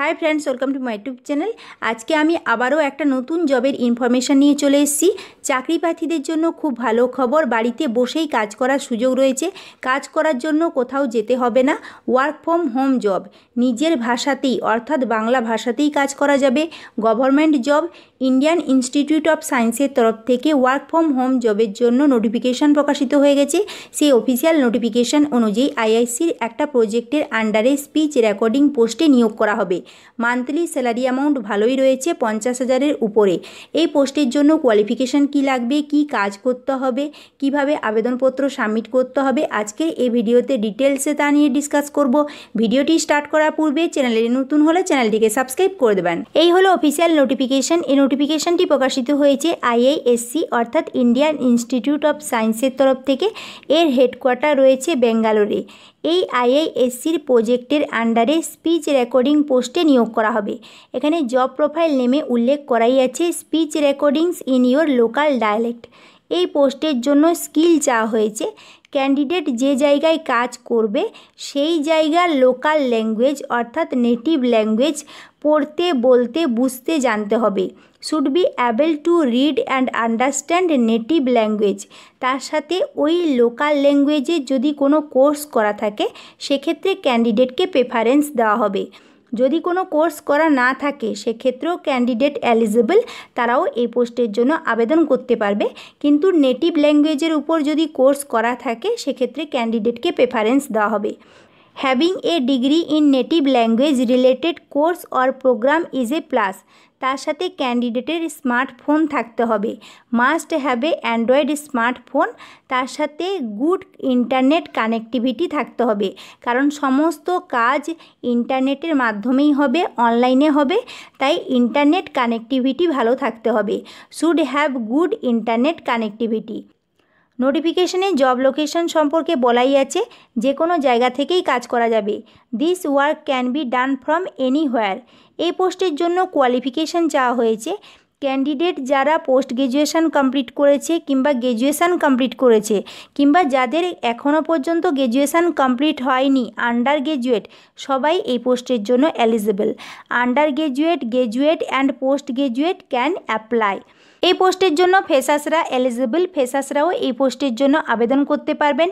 high friends welcome to my YouTube channel আজকে আমি আবারও একটা নতুন জবের ইনফরমেশান নিয়ে চলে এসেছি চাকরি প্রার্থীদের জন্য খুব ভালো খবর বাড়িতে বসেই কাজ করার সুযোগ রয়েছে কাজ করার জন্য কোথাও যেতে হবে না ওয়ার্ক ফ্রম হোম জব নিজের ভাষাতেই অর্থাৎ বাংলা ভাষাতেই কাজ করা যাবে government job Indian institute of সায়েন্সের তরফ থেকে ওয়ার্ক ফ্রম হোম জবের জন্য নোটিফিকেশান প্রকাশিত হয়ে গেছে সেই অফিসিয়াল নোটিফিকেশান অনুযায়ী আইআইসির একটা প্রজেক্টের আন্ডারে স্পিচ রেকর্ডিং পোস্টে নিয়োগ করা হবে মান্থলি স্যালারি অ্যামাউন্ট ভালোই রয়েছে পঞ্চাশ হাজারের উপরে এই পোস্টের জন্য কোয়ালিফিকেশান কি লাগবে কি কাজ করতে হবে কিভাবে আবেদনপত্র সাবমিট করতে হবে আজকে এই ভিডিওতে ডিটেলসে তা নিয়ে ডিসকাস করব ভিডিওটি স্টার্ট করার পূর্বে চ্যানেলে নতুন হলে চ্যানেলটিকে সাবস্ক্রাইব করে দেবেন এই হলো অফিসিয়াল নোটিফিকেশান এই নোটিফিকেশানটি প্রকাশিত হয়েছে আইআইএসসি অর্থাৎ ইন্ডিয়ান ইনস্টিটিউট অফ সায়েন্সের তরফ থেকে এর হেডকোয়ার্টার রয়েছে বেঙ্গালোরে এই আইআইএসসির প্রজেক্টের আন্ডারে স্পিচ রেকর্ডিং পোস্টে পোস্টে নিয়োগ করা হবে এখানে জব প্রোফাইল নেমে উল্লেখ করাই আছে speech recordings in your local dialect এই পোস্টের জন্য স্কিল চাওয়া হয়েছে ক্যান্ডিডেট যে জায়গায় কাজ করবে সেই জায়গার লোকাল ল্যাঙ্গুয়েজ অর্থাৎ নেটিভ ল্যাঙ্গুয়েজ পড়তে বলতে বুঝতে জানতে হবে should be able to read and understand native language তার সাথে ওই লোকাল ল্যাঙ্গুয়েজে যদি কোনো কোর্স করা থাকে সেক্ষেত্রে ক্যান্ডিডেটকে প্রেফারেন্স দেওয়া হবে যদি কোনো কোর্স করা না থাকে সেক্ষেত্রেও ক্যান্ডিডেট এলিজেবল তারাও এই পোস্টের জন্য আবেদন করতে পারবে কিন্তু নেটিভ ল্যাঙ্গুয়েজের উপর যদি কোর্স করা থাকে সেক্ষেত্রে ক্যান্ডিডেটকে প্রেফারেন্স দেওয়া হবে having a degree in native language related course or program is a plus তার সাথে ক্যান্ডিডেটের স্মার্টফোন থাকতে হবে মাস্ট হ্যাভে অ্যান্ড্রয়েড স্মার্টফোন তার সাথে গুড ইন্টারনেট কানেকটিভিটি থাকতে হবে কারণ সমস্ত কাজ ইন্টারনেটের মাধ্যমেই হবে অনলাইনে হবে তাই ইন্টারনেট কানেকটিভিটি ভালো থাকতে হবে should have good internet connectivity নোটিফিকেশনে জব লোকেশন সম্পর্কে বলাই আছে যে কোনো জায়গা থেকেই কাজ করা যাবে this work can be done from anywhere এই পোস্টের জন্য কোয়ালিফিকেশান চাওয়া হয়েছে ক্যান্ডিডেট যারা পোস্ট গ্রাজুয়েশান কমপ্লিট করেছে কিংবা গ্রাজুয়েশান কমপ্লিট করেছে কিংবা যাদের এখনও পর্যন্ত গ্রাজুয়েশান কমপ্লিট হয়নি আন্ডার গ্রাজুয়েট সবাই এই পোস্টের জন্য eligible undergraduate graduate and postgraduate can apply এই পোস্টের জন্য ফেসাসরা এলিজিবল ফেসাসরাও এই পোস্টের জন্য আবেদন করতে পারবেন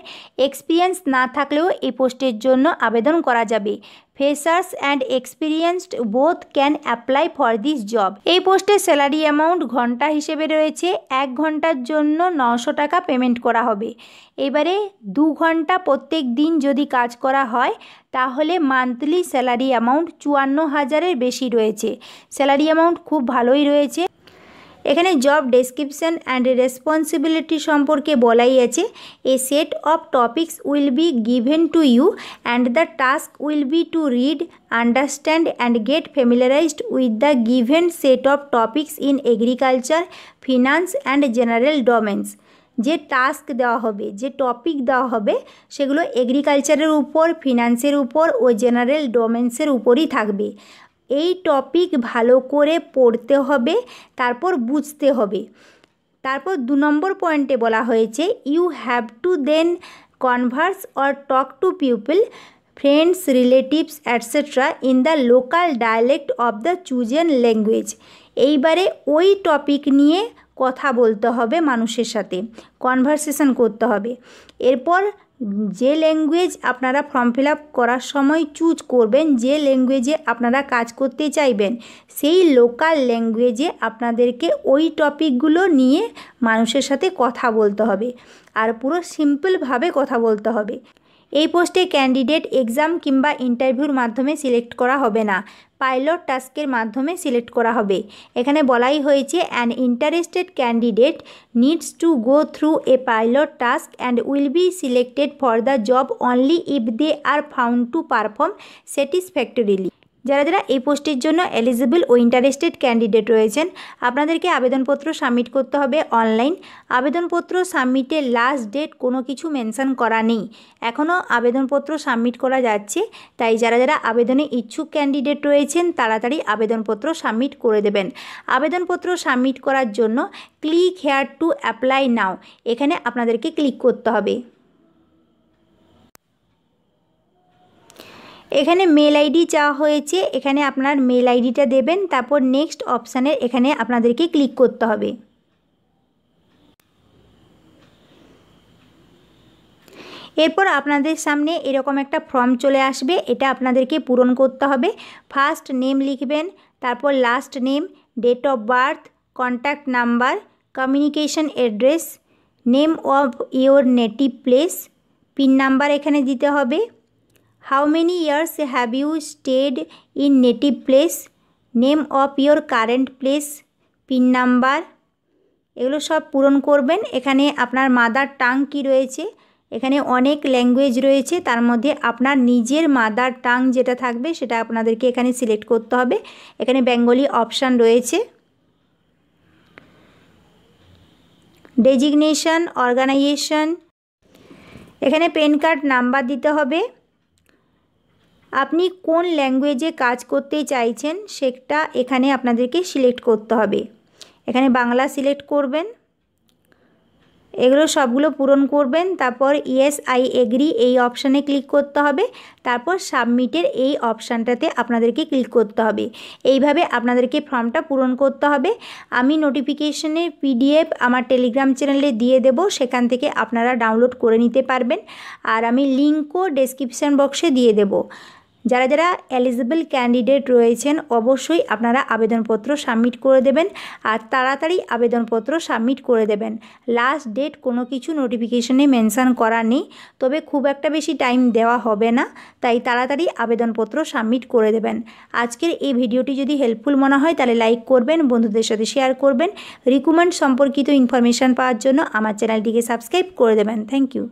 এক্সপিরিয়েন্স না থাকলেও এই পোস্টের জন্য আবেদন করা যাবে freshers and experienced both can apply for this job এই পোস্টের স্যালারি অ্যামাউন্ট ঘন্টা হিসেবে রয়েছে এক ঘন্টার জন্য নশো টাকা পেমেন্ট করা হবে এবারে দু ঘন্টা প্রত্যেক দিন যদি কাজ করা হয় তাহলে মান্থলি স্যালারি অ্যামাউন্ট চুয়ান্ন হাজারের বেশি রয়েছে স্যালারি অ্যামাউন্ট খুব ভালোই রয়েছে এখানে জব ডেসক্রিপশান অ্যান্ড রেসপন্সিবিলিটি সম্পর্কে বলাই আছে a set of topics will be given to you and the task will be to read understand and get familiarised with the given set of topics in agriculture finance and general domains যে task দেওয়া হবে যে topic দেওয়া হবে সেগুলো এগ্রিকালচারের উপর ফিনান্সের উপর ও general ডোমেন্সের উপরই থাকবে এই টপিক ভালো করে পড়তে হবে তারপর বুঝতে হবে তারপর দু নম্বর পয়েন্টে বলা হয়েছে you have to then converse or talk to people friends relatives etcetera in the local dialect of the chosen language এইবারে ওই টপিক নিয়ে কথা বলতে হবে মানুষের সাথে কনভার্সেশন করতে হবে এরপর যে ল্যাঙ্গুয়েজ আপনারা ফর্ম ফিল করার সময় চুজ করবেন যে ল্যাঙ্গুয়েজে আপনারা কাজ করতে চাইবেন সেই লোকাল ল্যাঙ্গুয়েজে আপনাদেরকে ওই টপিকগুলো নিয়ে মানুষের সাথে কথা বলতে হবে আর পুরো সিম্পলভাবে কথা বলতে হবে এই পোস্টে ক্যান্ডিডেট এক্সাম কিংবা ইন্টারভিউর মাধ্যমে সিলেক্ট করা হবে না পাইলট টাস্কের মাধ্যমে সিলেক্ট করা হবে এখানে বলাই হয়েছে an interested candidate needs to go through a pilot task and will be selected for the job only if they are found to perform satisfactorily যারা যারা এই পোস্টের জন্য এলিজিবল ও ইন্টারেস্টেড ক্যান্ডিডেট রয়েছেন আপনাদেরকে আবেদনপত্র সাবমিট করতে হবে অনলাইন আবেদনপত্র সাবমিটের লাস্ট ডেট কোনো কিছু মেনশান করা নেই এখনও আবেদনপত্র সাবমিট করা যাচ্ছে তাই যারা যারা আবেদনে ইচ্ছুক ক্যান্ডিডেট রয়েছেন তাড়াতাড়ি আবেদনপত্র সাবমিট করে দেবেন আবেদনপত্র সাবমিট করার জন্য click here to apply now এখানে আপনাদেরকে ক্লিক করতে হবে এখানে মেল আইডি চাওয়া হয়েছে এখানে আপনার মেল আইডিটা দেবেন তারপর নেক্সট অপশানের এখানে আপনাদেরকে ক্লিক করতে হবে এরপর আপনাদের সামনে এরকম একটা ফর্ম চলে আসবে এটা আপনাদেরকে পূরণ করতে হবে ফার্স্ট নেম লিখবেন তারপর last name date of birth contact number communication address name of your native place pin number এখানে দিতে হবে how many years have you stayed in native place name of your current place pin number এগুলো সব পূরণ করবেন এখানে আপনার mother tongue কী রয়েছে এখানে অনেক ল্যাঙ্গুয়েজ রয়েছে তার মধ্যে আপনার নিজের মাদার টাং যেটা থাকবে সেটা আপনাদেরকে এখানে সিলেক্ট করতে হবে এখানে বেঙ্গলি অপশান রয়েছে ডেজিগনেশন অর্গানাইজেশন এখানে পেন কার্ড নাম্বার দিতে হবে আপনি কোন ল্যাঙ্গুয়েজে কাজ করতে চাইছেন সেটা এখানে আপনাদেরকে সিলেক্ট করতে হবে এখানে বাংলা সিলেক্ট করবেন এগুলো সবগুলো পূরণ করবেন তারপর ইয়েস আই এগ্রি এই অপশানে ক্লিক করতে হবে তারপর সাবমিটের এই অপশানটাতে আপনাদেরকে ক্লিক করতে হবে এইভাবে আপনাদেরকে ফর্মটা পূরণ করতে হবে আমি নোটিফিকেশনের পিডিএফ আমার টেলিগ্রাম চ্যানেলে দিয়ে দেব সেখান থেকে আপনারা ডাউনলোড করে নিতে পারবেন আর আমি লিঙ্কও ডেসক্রিপশান বক্সে দিয়ে দেব যারা যারা এলিজিবল ক্যান্ডিডেট রয়েছেন অবশ্যই আপনারা আবেদনপত্র সাবমিট করে দেবেন আর তাড়াতাড়ি আবেদনপত্র সাবমিট করে দেবেন লাস্ট ডেট কোনো কিছু নোটিফিকেশনে মেনশান করা নেই তবে খুব একটা বেশি টাইম দেওয়া হবে না তাই তাড়াতাড়ি আবেদনপত্র সাবমিট করে দেবেন আজকের এই ভিডিওটি যদি হেল্পফুল মনে হয় তাহলে লাইক করবেন বন্ধুদের সাথে শেয়ার করবেন রিকুমেন্ট সম্পর্কিত ইনফরমেশান পাওয়ার জন্য আমার চ্যানেলটিকে সাবস্ক্রাইব করে দেবেন থ্যাংক ইউ